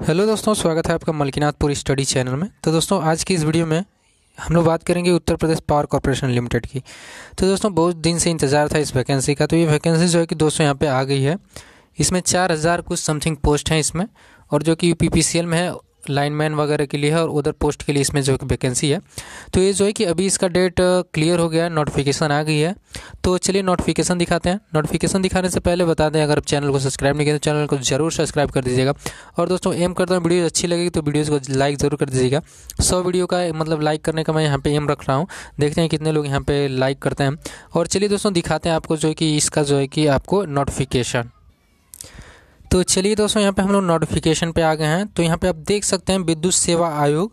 hello दोस्तों स्वागत है आपका मलकीनाथपुर स्टडी चैनल में तो दोस्तों आज की इस वीडियो में हम लोग बात करेंगे Uttar Pradesh power corporation limited की तो दोस्तों बहुत दिन से इंतज़ार था इस वैकेंसी का तो ये वैकेंसी जो है कि दोस्तों यहाँ पे आ गई है इसमें चार हज़ार कुछ समथिंग पोस्ट हैं इसमें और जो कि यू में है लाइनमैन वगैरह के लिए है और उधर पोस्ट के लिए इसमें जो वैकेंसी है तो ये जो है कि अभी इसका डेट क्लियर uh, हो गया है नोटिफिकेशन आ गई है तो चलिए नोटिफिकेशन दिखाते हैं नोटिफिकेशन दिखाने से पहले बता दें अगर आप चैनल को सब्सक्राइब नहीं किया तो चैनल को जरूर सब्सक्राइब कर दीजिएगा और दोस्तों एम करता हूँ वीडियो अच्छी लगेगी तो वीडियोज़ को लाइक ज़रूर कर दीजिएगा सौ वीडियो का मतलब लाइक करने का मैं यहाँ पर एम रख रहा हूँ देखते हैं कितने लोग यहाँ पर लाइक करते हैं और चलिए दोस्तों दिखाते हैं आपको जो है कि इसका जो है कि आपको नोटिफिकेशन तो चलिए दोस्तों यहाँ पे हम लोग नोटिफिकेशन पे आ गए हैं तो यहाँ पे आप देख सकते हैं विद्युत सेवा आयोग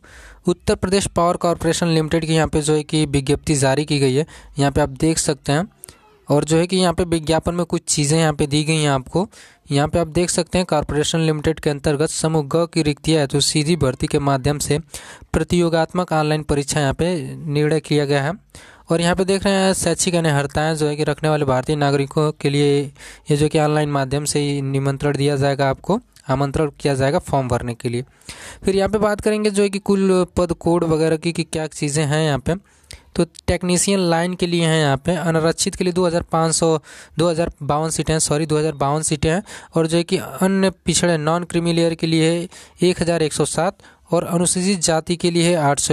Uttar Pradesh power corporation limited की यहाँ पे जो है कि विज्ञप्ति जारी की गई है यहाँ पे आप देख सकते हैं और जो है कि यहाँ पे विज्ञापन में कुछ चीज़ें यहाँ पे दी गई हैं आपको यहाँ पे आप देख सकते हैं कॉरपोरेशन लिमिटेड के अंतर्गत समूह ग की रिक्तियाँ हेतु तो सीधी भर्ती के माध्यम से प्रतियोगात्मक ऑनलाइन परीक्षा यहाँ पे निर्णय किया गया है और यहाँ पे देख रहे हैं शैक्षिक अनहर्ताएँ जो है कि रखने वाले भारतीय नागरिकों के लिए ये जो कि ऑनलाइन माध्यम से ही निमंत्रण दिया जाएगा आपको आमंत्रण किया जाएगा फॉर्म भरने के लिए फिर यहाँ पे बात करेंगे जो है कि कुल पद कोड वगैरह की कि क्या चीज़ें हैं यहाँ पे तो टेक्नीशियन लाइन के लिए हैं यहाँ पे अनारक्षित के लिए दो हज़ार पाँच सौ दो हज़ार बावन सीटें हैं सॉरी दो हज़ार बावन सीटें हैं और जो है कि अन्य पिछड़े नॉन क्रिमिलेयर के लिए एक हज़ार एक सौ सात और अनुसूचित जाति के लिए है आठ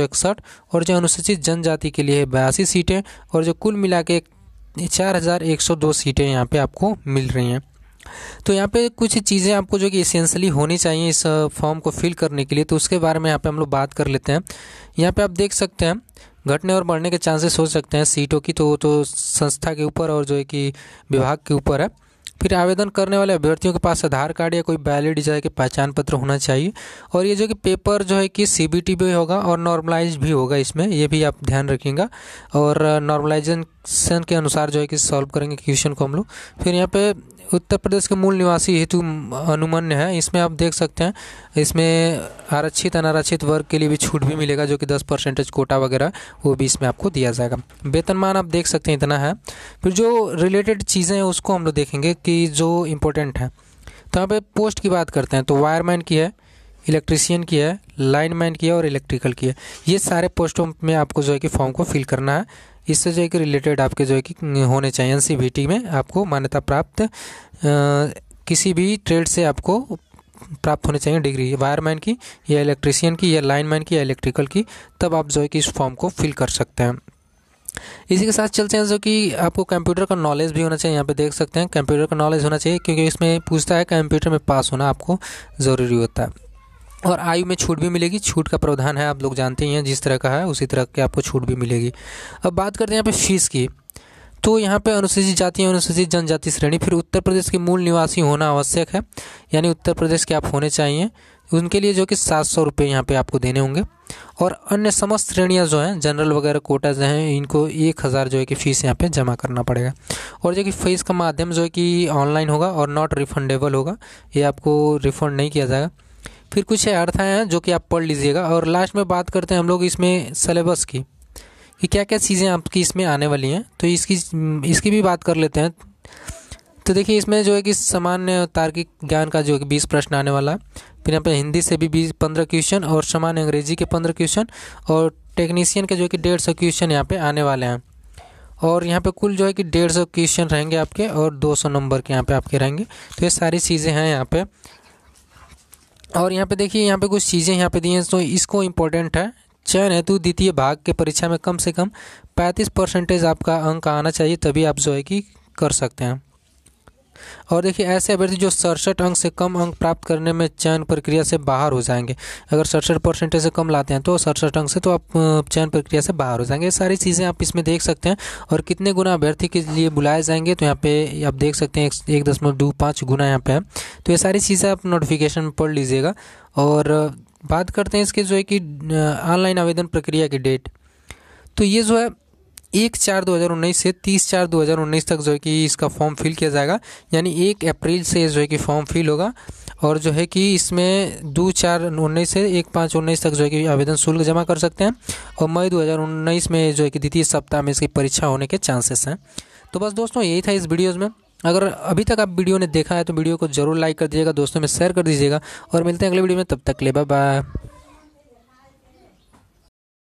और जो अनुसूचित जनजाति के लिए है बयासी सीटें और जो कुल मिला के चार हज़ार एक सौ दो सीटें यहाँ पे आपको मिल रही हैं तो यहाँ पे कुछ चीज़ें आपको जो कि इसेंशली होनी चाहिए इस फॉर्म को फिल करने के लिए तो उसके बारे में यहाँ पे हम लोग बात कर लेते हैं यहाँ पे आप देख सकते हैं घटने और बढ़ने के चांसेस हो सकते हैं सीटों की तो वो तो संस्था के ऊपर और जो है कि विभाग के ऊपर है फिर आवेदन करने वाले अभ्यर्थियों के पास आधार कार्ड या कोई वैलिड जो है कि पहचान पत्र होना चाहिए और ये जो कि पेपर जो है कि सी बी टी भी होगा और नॉर्मलाइज भी होगा इसमें ये भी आप ध्यान रखेंगे और नॉर्मलाइजेशन के अनुसार जो है कि सॉल्व करेंगे क्वेश्चन को हम लोग फिर यहाँ पे उत्तर प्रदेश के मूल निवासी हेतु अनुमन्य है इसमें आप देख सकते हैं इसमें आरक्षित अनारक्षित वर्ग के लिए भी छूट भी मिलेगा जो कि 10 परसेंटेज कोटा वगैरह वो भी इसमें आपको दिया जाएगा वेतनमान आप देख सकते हैं इतना है फिर जो रिलेटेड चीज़ें हैं उसको हम लोग देखेंगे कि जो इम्पोर्टेंट है तो यहाँ पे पोस्ट की बात करते हैं तो वायरमैन की है इलेक्ट्रीशियन की है लाइनमैन की है और इलेक्ट्रिकल की है ये सारे पोस्टों में आपको जो है कि फॉर्म को फिल करना है इससे जो है कि रिलेटेड आपके जो है कि होने चाहिए एन में आपको मान्यता प्राप्त किसी भी ट्रेड से आपको प्राप्त होने चाहिए डिग्री वायरमैन की या इलेक्ट्रिशियन की या लाइनमैन की या इलेक्ट्रिकल की तब आप जो है कि इस फॉर्म को फिल कर सकते हैं इसी के साथ चलते हैं जो कि आपको कंप्यूटर का नॉलेज भी होना चाहिए यहाँ पे देख सकते हैं कंप्यूटर का नॉलेज होना चाहिए क्योंकि इसमें पूछता है कंप्यूटर में पास होना आपको ज़रूरी होता है और आयु में छूट भी मिलेगी छूट का प्रावधान है आप लोग जानते ही हैं जिस तरह का है उसी तरह के आपको छूट भी मिलेगी अब बात करते हैं यहाँ पे फीस की तो यहाँ पे अनुसूचित जाति अनुसूचित जनजाति श्रेणी फिर उत्तर प्रदेश के मूल निवासी होना आवश्यक है यानी उत्तर प्रदेश के आप होने चाहिए उनके लिए जो कि सात सौ रुपये यहाँ पर आपको देने होंगे और अन्य समस्त श्रेणियाँ जो हैं जनरल वगैरह कोटा जो हैं इनको एक हज़ार जो है कि फ़ीस यहाँ पे जमा करना पड़ेगा और जो कि फ़ीस का माध्यम जो है कि ऑनलाइन होगा और नॉट रिफंडेबल होगा ये आपको रिफंड नहीं किया जाएगा फिर कुछ अर्थ हैं जो कि आप पढ़ लीजिएगा और लास्ट में बात करते हैं हम लोग इसमें सलेबस की कि क्या क्या चीज़ें आपकी इसमें आने वाली हैं तो इसकी इसकी भी बात कर लेते हैं तो देखिए इसमें जो है कि सामान्य तार्किक ज्ञान का जो है बीस प्रश्न आने वाला फिर यहाँ पर हिंदी से भी बीस पंद्रह क्वेश्चन और सामान्य अंग्रेजी के पंद्रह क्वेश्चन और टेक्नीशियन के जो है कि डेढ़ सौ क्वेश्चन यहाँ पे आने वाले हैं और यहाँ पे कुल जो है कि डेढ़ सौ क्वेश्चन रहेंगे आपके और दो सौ नंबर के यहाँ पे आपके रहेंगे तो ये सारी चीज़ें हैं यहाँ पे और यहाँ पे देखिए यहाँ पे कुछ चीज़ें यहाँ पे दी हैं तो इसको इम्पोर्टेंट है चयन हेतु द्वितीय भाग के परीक्षा में कम से कम पैंतीस परसेंटेज आपका अंक आना चाहिए तभी आप जो है कि कर सकते हैं और देखिए ऐसे अभ्यर्थी जो सड़सठ अंक से कम अंक प्राप्त करने में चयन प्रक्रिया से बाहर हो जाएंगे अगर सड़सठ परसेंटेज से कम लाते हैं तो सड़सठ अंक से तो आप चयन प्रक्रिया से बाहर हो जाएंगे ये सारी चीज़ें आप इसमें देख सकते हैं और कितने गुना अभ्यर्थी के लिए बुलाए जाएंगे तो यहाँ पे आप देख सकते हैं एक दशमलव दो पाँच गुना यहाँ पे है तो ये सारी चीज़ें आप नोटिफिकेशन में पढ़ लीजिएगा और बात करते हैं इसके जो है कि ऑनलाइन आवेदन प्रक्रिया की डेट तो ये जो है एक चार 2019 से तीस चार 2019 तक जो है कि इसका फॉर्म फिल किया जाएगा यानी एक अप्रैल से जो है कि फॉर्म फिल होगा और जो है कि इसमें दो चार उन्नीस से एक पाँच उन्नीस तक जो है कि आवेदन शुल्क जमा कर सकते हैं और मई 2019 में जो है कि द्वितीय सप्ताह में इसकी परीक्षा होने के चांसेस हैं तो बस दोस्तों यही था इस वीडियोज़ में अगर अभी तक आप वीडियो ने देखा है तो वीडियो को जरूर लाइक कर दीजिएगा दोस्तों में शेयर कर दीजिएगा और मिलते हैं अगले वीडियो में तब तक ले बाय